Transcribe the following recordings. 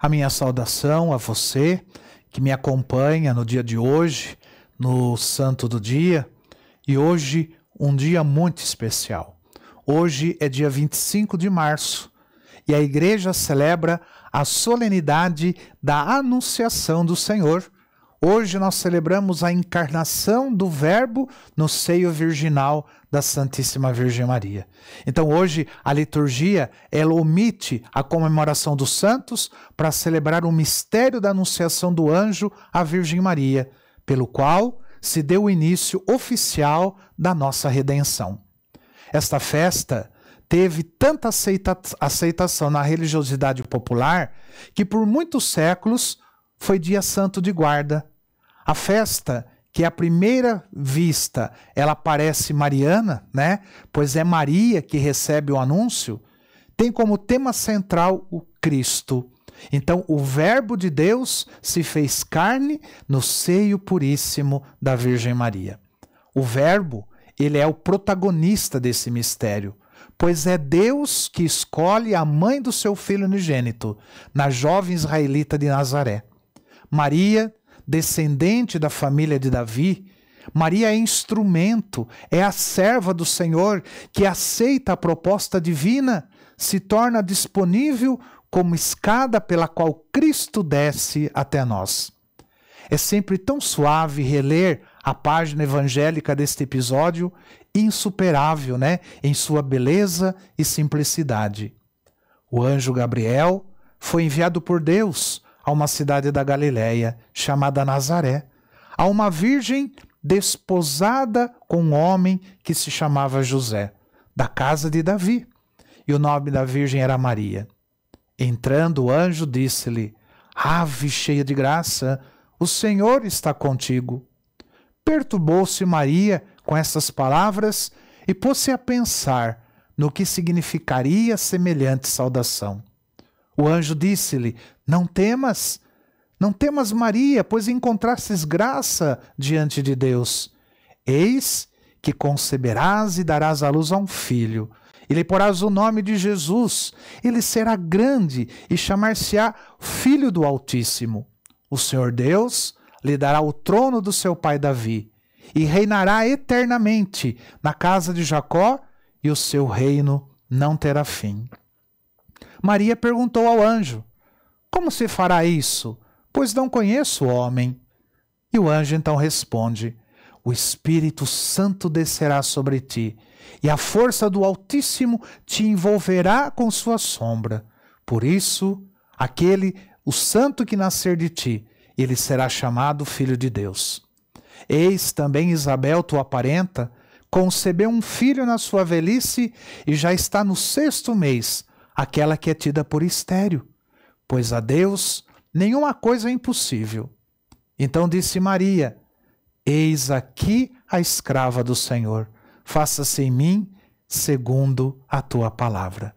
A minha saudação a você que me acompanha no dia de hoje, no Santo do Dia, e hoje um dia muito especial. Hoje é dia 25 de março e a igreja celebra a solenidade da Anunciação do Senhor Hoje nós celebramos a encarnação do Verbo no seio virginal da Santíssima Virgem Maria. Então hoje a liturgia ela omite a comemoração dos santos para celebrar o mistério da anunciação do anjo à Virgem Maria, pelo qual se deu o início oficial da nossa redenção. Esta festa teve tanta aceitação na religiosidade popular que por muitos séculos foi dia santo de guarda. A festa, que à é primeira vista ela parece mariana, né? Pois é Maria que recebe o anúncio, tem como tema central o Cristo. Então, o Verbo de Deus se fez carne no seio puríssimo da Virgem Maria. O Verbo, ele é o protagonista desse mistério, pois é Deus que escolhe a mãe do seu filho unigênito, na jovem israelita de Nazaré. Maria, descendente da família de Davi, Maria é instrumento, é a serva do Senhor que aceita a proposta divina, se torna disponível como escada pela qual Cristo desce até nós. É sempre tão suave reler a página evangélica deste episódio, insuperável, né, em sua beleza e simplicidade. O anjo Gabriel foi enviado por Deus a uma cidade da Galiléia chamada Nazaré, a uma virgem desposada com um homem que se chamava José, da casa de Davi, e o nome da virgem era Maria. Entrando o anjo disse-lhe: Ave cheia de graça, o Senhor está contigo. Perturbou-se Maria com essas palavras e pôs-se a pensar no que significaria semelhante saudação. O anjo disse-lhe: Não temas, não temas Maria, pois encontrastes graça diante de Deus. Eis que conceberás e darás à luz a um filho. E lhe porás o nome de Jesus. Ele será grande e chamar-se-á Filho do Altíssimo. O Senhor Deus lhe dará o trono do seu pai Davi e reinará eternamente na casa de Jacó, e o seu reino não terá fim. Maria perguntou ao anjo: Como se fará isso? Pois não conheço o homem. E o anjo então responde: O Espírito Santo descerá sobre ti, e a força do Altíssimo te envolverá com sua sombra. Por isso, aquele, o santo que nascer de ti, ele será chamado Filho de Deus. Eis também Isabel, tua parenta, concebeu um filho na sua velhice e já está no sexto mês, aquela que é tida por estéril, pois a Deus nenhuma coisa é impossível. Então disse Maria: Eis aqui a escrava do Senhor, faça-se em mim segundo a tua palavra.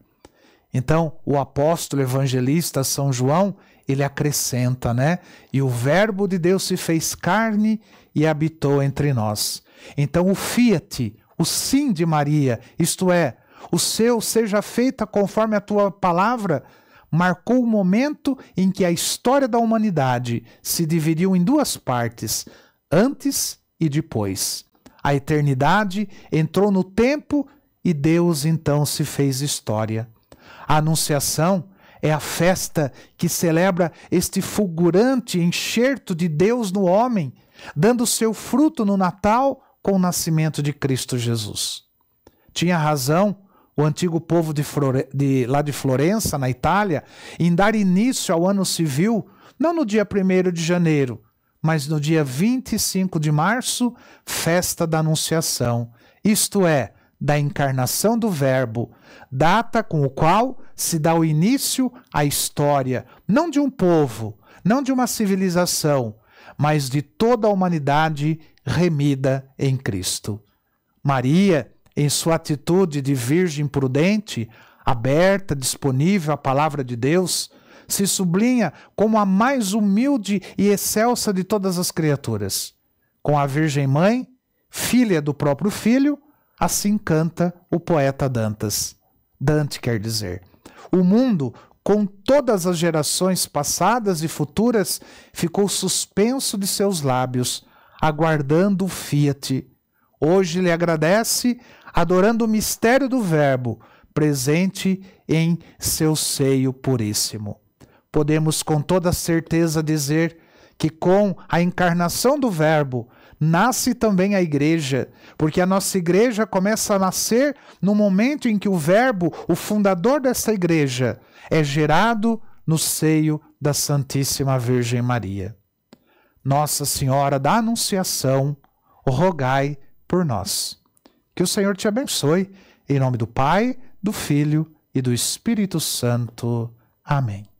Então, o apóstolo evangelista São João, ele acrescenta, né? E o Verbo de Deus se fez carne e habitou entre nós. Então, o fiat, o sim de Maria, isto é, o seu seja feita conforme a tua palavra marcou o momento em que a história da humanidade se dividiu em duas partes, antes e depois. A eternidade entrou no tempo e Deus então se fez história. A Anunciação é a festa que celebra este fulgurante enxerto de Deus no homem, dando seu fruto no Natal com o nascimento de Cristo Jesus. Tinha razão o antigo povo de Flore... de, lá de Florença, na Itália, em dar início ao ano civil, não no dia 1 de janeiro, mas no dia 25 de março, festa da Anunciação, isto é, da encarnação do Verbo, data com o qual se dá o início à história, não de um povo, não de uma civilização, mas de toda a humanidade remida em Cristo. Maria, em sua atitude de virgem prudente, aberta, disponível à palavra de Deus, se sublinha como a mais humilde e excelsa de todas as criaturas. Com a Virgem Mãe, filha do próprio filho, assim canta o poeta Dantas. Dante quer dizer: O mundo, com todas as gerações passadas e futuras, ficou suspenso de seus lábios, aguardando o fiat. Hoje lhe agradece adorando o mistério do Verbo presente em seu seio puríssimo. Podemos com toda certeza dizer que com a encarnação do Verbo nasce também a igreja, porque a nossa igreja começa a nascer no momento em que o Verbo, o fundador dessa igreja, é gerado no seio da Santíssima Virgem Maria. Nossa Senhora da Anunciação, rogai por nós. Que o Senhor te abençoe. Em nome do Pai, do Filho e do Espírito Santo. Amém.